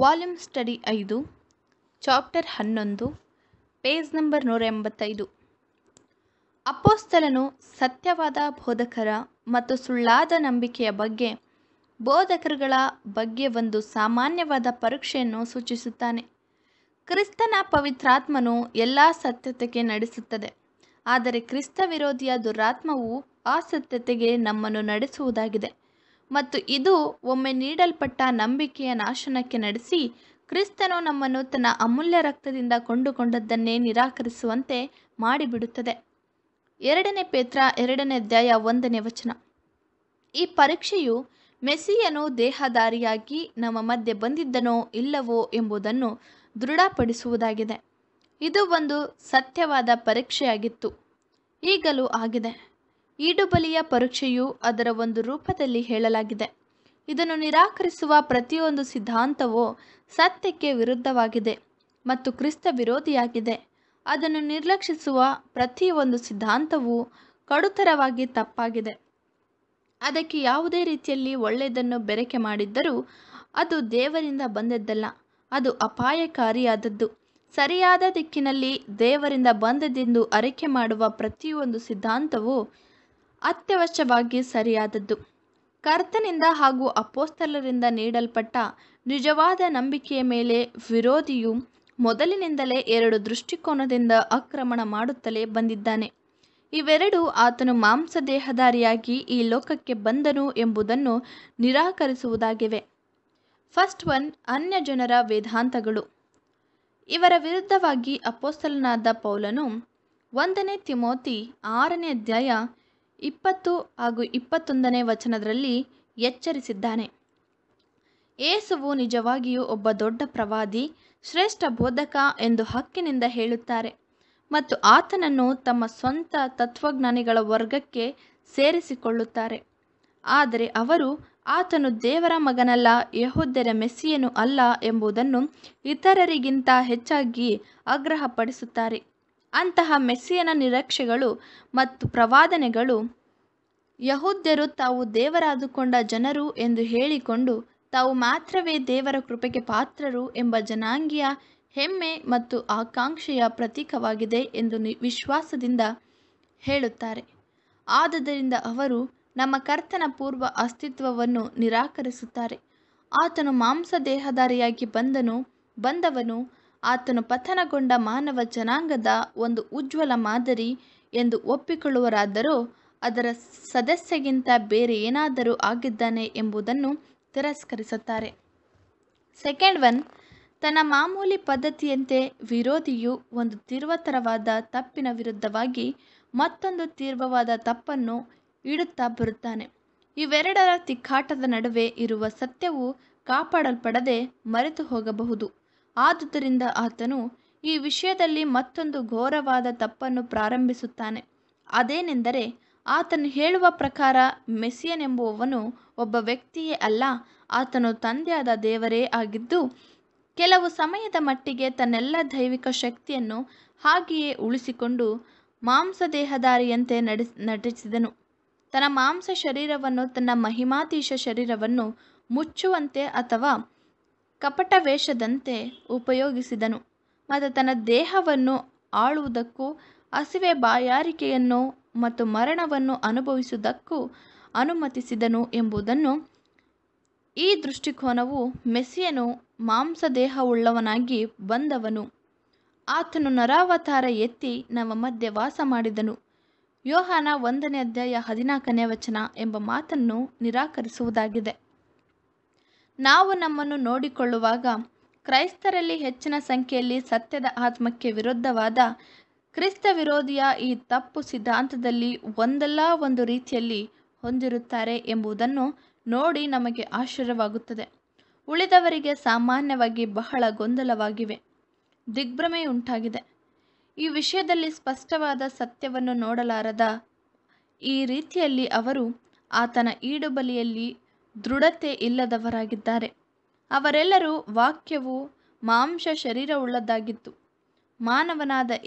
Volume study ಐದು chapter ಹನ್ನೊಂದು page number ನೂರ ಎಂಬತ್ತೈದು ಅಪೋಸ್ತಲನು ಸತ್ಯವಾದ ಬೋಧಕರ ಮತ್ತು ಸುಳ್ಳಾದ ನಂಬಿಕೆಯ ಬಗ್ಗೆ ಬೋಧಕರುಗಳ ಬಗ್ಗೆ ಒಂದು ಸಾಮಾನ್ಯವಾದ ಪರೀಕ್ಷೆಯನ್ನು ಸೂಚಿಸುತ್ತಾನೆ ಕ್ರಿಸ್ತನ ಪವಿತ್ರಾತ್ಮನು ಎಲ್ಲ ಸತ್ಯತೆಗೆ ನಡೆಸುತ್ತದೆ ಆದರೆ ಕ್ರಿಸ್ತ ವಿರೋಧಿಯ ದುರಾತ್ಮವು ಆ ಸತ್ಯತೆಗೆ ನಮ್ಮನ್ನು ನಡೆಸುವುದಾಗಿದೆ ಮತ್ತು ಇದು ಒಮ್ಮೆ ನೀಡಲ್ಪಟ್ಟ ನಂಬಿಕೆಯ ನಾಶನಕ್ಕೆ ನಡೆಸಿ ಕ್ರಿಸ್ತನು ನಮ್ಮನ್ನು ತನ್ನ ಅಮೂಲ್ಯ ರಕ್ತದಿಂದ ಕೊಂಡುಕೊಂಡದ್ದನ್ನೇ ನಿರಾಕರಿಸುವಂತೆ ಮಾಡಿಬಿಡುತ್ತದೆ ಎರಡನೇ ಪೇತ್ರ ಎರಡನೇ ಅಧ್ಯಾಯ ಒಂದನೇ ವಚನ ಈ ಪರೀಕ್ಷೆಯು ಮೆಸ್ಸಿಯನು ದೇಹದಾರಿಯಾಗಿ ನಮ್ಮ ಮಧ್ಯೆ ಬಂದಿದ್ದನೋ ಇಲ್ಲವೋ ಎಂಬುದನ್ನು ದೃಢಪಡಿಸುವುದಾಗಿದೆ ಇದು ಒಂದು ಸತ್ಯವಾದ ಪರೀಕ್ಷೆಯಾಗಿತ್ತು ಈಗಲೂ ಆಗಿದೆ ಈಡುಬಲಿಯ ಪರೀಕ್ಷೆಯು ಅದರ ಒಂದು ರೂಪದಲ್ಲಿ ಹೇಳಲಾಗಿದೆ ಇದನ್ನು ನಿರಾಕರಿಸುವ ಪ್ರತಿಯೊಂದು ಸಿದ್ಧಾಂತವೂ ಸತ್ಯಕ್ಕೆ ವಿರುದ್ಧವಾಗಿದೆ ಮತ್ತು ಕ್ರಿಸ್ತ ವಿರೋಧಿಯಾಗಿದೆ ಅದನ್ನು ನಿರ್ಲಕ್ಷಿಸುವ ಪ್ರತಿಯೊಂದು ಸಿದ್ಧಾಂತವೂ ಕಡುತರವಾಗಿ ತಪ್ಪಾಗಿದೆ ಅದಕ್ಕೆ ಯಾವುದೇ ರೀತಿಯಲ್ಲಿ ಒಳ್ಳೆಯದನ್ನು ಬೆರಕೆ ಮಾಡಿದ್ದರೂ ಅದು ದೇವರಿಂದ ಬಂದದ್ದಲ್ಲ ಅದು ಅಪಾಯಕಾರಿಯಾದದ್ದು ಸರಿಯಾದ ದಿಕ್ಕಿನಲ್ಲಿ ದೇವರಿಂದ ಬಂದದೆಂದು ಅರಿಕೆ ಮಾಡುವ ಪ್ರತಿಯೊಂದು ಸಿದ್ಧಾಂತವು ಅತ್ಯವಶ್ಯವಾಗಿ ಸರಿಯಾದದ್ದು ಕರ್ತನಿಂದ ಹಾಗೂ ಅಪೋಸ್ತಲರಿಂದ ನೀಡಲ್ಪಟ್ಟ ನಿಜವಾದ ನಂಬಿಕೆಯ ಮೇಲೆ ವಿರೋಧಿಯು ಮೊದಲಿನಿಂದಲೇ ಎರಡು ದೃಷ್ಟಿಕೋನದಿಂದ ಆಕ್ರಮಣ ಮಾಡುತ್ತಲೇ ಬಂದಿದ್ದಾನೆ ಇವೆರಡು ಆತನು ಮಾಂಸ ದೇಹಧಾರಿಯಾಗಿ ಈ ಲೋಕಕ್ಕೆ ಬಂದನು ಎಂಬುದನ್ನು ನಿರಾಕರಿಸುವುದಾಗಿವೆ ಫಸ್ಟ್ ಒನ್ ಅನ್ಯ ಜನರ ವೇದಾಂತಗಳು ಇವರ ವಿರುದ್ಧವಾಗಿ ಅಪೋಸ್ತಲನಾದ ಪೌಲನು ಒಂದನೇ ತಿಮೋತಿ ಆರನೇ ಅಧ್ಯಾಯ ಇಪ್ಪತ್ತು ಹಾಗೂ ಇಪ್ಪತ್ತೊಂದನೇ ವಚನದಲ್ಲಿ ಎಚ್ಚರಿಸಿದ್ದಾನೆ ಏಸುವು ನಿಜವಾಗಿಯೂ ಒಬ್ಬ ದೊಡ್ಡ ಪ್ರವಾದಿ ಶ್ರೇಷ್ಠ ಬೋಧಕ ಎಂದು ಹಕ್ಕಿನಿಂದ ಹೇಳುತ್ತಾರೆ ಮತ್ತು ಆತನನ್ನು ತಮ್ಮ ಸ್ವಂತ ತತ್ವಜ್ಞಾನಿಗಳ ವರ್ಗಕ್ಕೆ ಸೇರಿಸಿಕೊಳ್ಳುತ್ತಾರೆ ಆದರೆ ಅವರು ಆತನು ದೇವರ ಮಗನಲ್ಲ ಯಹೋದ್ಯರ ಮೆಸ್ಸಿಯನು ಅಲ್ಲ ಎಂಬುದನ್ನು ಇತರರಿಗಿಂತ ಹೆಚ್ಚಾಗಿ ಆಗ್ರಹಪಡಿಸುತ್ತಾರೆ ಅಂತಹ ಮೆಸ್ಸಿಯನ ನಿರೀಕ್ಷೆಗಳು ಮತ್ತು ಪ್ರವಾದನೆಗಳು ಯಹೂದ್ಯರು ತಾವು ದೇವರಾದುಕೊಂಡ ಜನರು ಎಂದು ಹೇಳಿಕೊಂಡು ತಾವು ಮಾತ್ರವೇ ದೇವರ ಕೃಪೆಗೆ ಪಾತ್ರರು ಎಂಬ ಜನಾಂಗೀಯ ಹೆಮ್ಮೆ ಮತ್ತು ಆಕಾಂಕ್ಷೆಯ ಪ್ರತೀಕವಾಗಿದೆ ಎಂದು ವಿಶ್ವಾಸದಿಂದ ಹೇಳುತ್ತಾರೆ. ಆದುದರಿಂದ ಅವರು ನಮ್ಮ ಕರ್ತನ ಪೂರ್ವ ಅಸ್ತಿತ್ವವನ್ನು ನಿರಾಕರಿಸುತ್ತಾರೆ. ಆತನು ಮಾಂಸ ದೇಹಧಾರಿಯಾಗಿ ಬಂದನು, ಬಂದವನು ಆತನು ಪತನಗೊಂಡ ಮಾನವ ಜನಾಂಗದ ಒಂದು ಉಜ್ವಲ ಮಾದರಿ ಎಂದು ಒಪ್ಪಿಕೊಳ್ಳುವರಾದರೂ ಅದರ ಸದಸ್ಯಗಿಂತ ಬೇರೆ ಏನಾದರೂ ಆಗಿದ್ದಾನೆ ಎಂಬುದನ್ನು ತಿರಸ್ಕರಿಸುತ್ತಾರೆ ಸೆಕೆಂಡ್ ಒನ್ ತನ್ನ ಮಾಮೂಲಿ ಪದ್ಧತಿಯಂತೆ ವಿರೋಧಿಯು ಒಂದು ತೀರ್ವತರವಾದ ತಪ್ಪಿನ ವಿರುದ್ಧವಾಗಿ ಮತ್ತೊಂದು ತೀವ್ರವಾದ ತಪ್ಪನ್ನು ಇಡುತ್ತಾ ಬರುತ್ತಾನೆ ಇವೆರಡರ ತಿಕ್ಕಾಟದ ನಡುವೆ ಇರುವ ಸತ್ಯವು ಕಾಪಾಡಲ್ಪಡದೆ ಮರೆತು ಹೋಗಬಹುದು ಆದುದರಿಂದ ಆತನು ಈ ವಿಷಯದಲ್ಲಿ ಮತ್ತೊಂದು ಘೋರವಾದ ತಪ್ಪನ್ನು ಪ್ರಾರಂಭಿಸುತ್ತಾನೆ ಅದೇನೆಂದರೆ ಆತನು ಹೇಳುವ ಪ್ರಕಾರ ಎಂಬುವವನು ಒಬ್ಬ ವ್ಯಕ್ತಿಯೇ ಅಲ್ಲ ಆತನು ತಂದೆಯಾದ ದೇವರೇ ಆಗಿದ್ದು ಕೆಲವು ಸಮಯದ ಮಟ್ಟಿಗೆ ತನ್ನೆಲ್ಲ ದೈವಿಕ ಶಕ್ತಿಯನ್ನು ಹಾಗೆಯೇ ಉಳಿಸಿಕೊಂಡು ಮಾಂಸ ನಡೆಸ್ ನಟಿಸಿದನು ತನ್ನ ಮಾಂಸ ಶರೀರವನ್ನು ತನ್ನ ಮಹಿಮಾತೀಶ ಶರೀರವನ್ನು ಮುಚ್ಚುವಂತೆ ಅಥವಾ ಕಪಟ ವೇಷದಂತೆ ಉಪಯೋಗಿಸಿದನು ಮತ್ತು ತನ್ನ ದೇಹವನ್ನು ಆಳುವುದಕ್ಕೂ ಹಸಿವೆ ಬಾಯಾರಿಕೆಯನ್ನು ಮತ್ತು ಮರಣವನ್ನು ಅನುಭವಿಸುವುದಕ್ಕೂ ಅನುಮತಿಸಿದನು ಎಂಬುದನ್ನು ಈ ದೃಷ್ಟಿಕೋನವು ಮೆಸ್ಸಿಯನು ಮಾಂಸದೇಹವುಳ್ಳವನಾಗಿ ಬಂದವನು ಆತನು ನರಾವತಾರ ಎತ್ತಿ ನಮ್ಮ ಮಧ್ಯೆ ವಾಸ ಮಾಡಿದನು ಯೋಹಾನ ಒಂದನೇ ಅಧ್ಯಾಯ ಹದಿನಾಲ್ಕನೇ ವಚನ ಎಂಬ ಮಾತನ್ನು ನಿರಾಕರಿಸುವುದಾಗಿದೆ ನಾವು ನಮ್ಮನ್ನು ನೋಡಿಕೊಳ್ಳುವಾಗ ಕ್ರೈಸ್ತರಲ್ಲಿ ಹೆಚ್ಚಿನ ಸಂಖ್ಯೆಯಲ್ಲಿ ಸತ್ಯದ ಆತ್ಮಕ್ಕೆ ವಿರುದ್ಧವಾದ ಕ್ರಿಸ್ತ ವಿರೋಧಿಯ ಈ ತಪ್ಪು ಸಿದ್ಧಾಂತದಲ್ಲಿ ಒಂದಲ್ಲ ಒಂದು ರೀತಿಯಲ್ಲಿ ಹೊಂದಿರುತ್ತಾರೆ ಎಂಬುದನ್ನು ನೋಡಿ ನಮಗೆ ಆಶ್ಚರ್ಯವಾಗುತ್ತದೆ ಉಳಿದವರಿಗೆ ಸಾಮಾನ್ಯವಾಗಿ ಬಹಳ ಗೊಂದಲವಾಗಿವೆ ದಿಗ್ಭ್ರಮೆ ಉಂಟಾಗಿದೆ ಈ ವಿಷಯದಲ್ಲಿ ಸ್ಪಷ್ಟವಾದ ಸತ್ಯವನ್ನು ನೋಡಲಾರದ ಈ ರೀತಿಯಲ್ಲಿ ಅವರು ಆತನ ಈಡುಬಲಿಯಲ್ಲಿ ದೃಢತೆ ಇಲ್ಲದವರಾಗಿದ್ದಾರೆ ಅವರೆಲ್ಲರೂ ವಾಕ್ಯವು ಮಾಂಸ ಶರೀರವುಳ್ಳದ್ದಾಗಿತ್ತು ಮಾನವನಾದ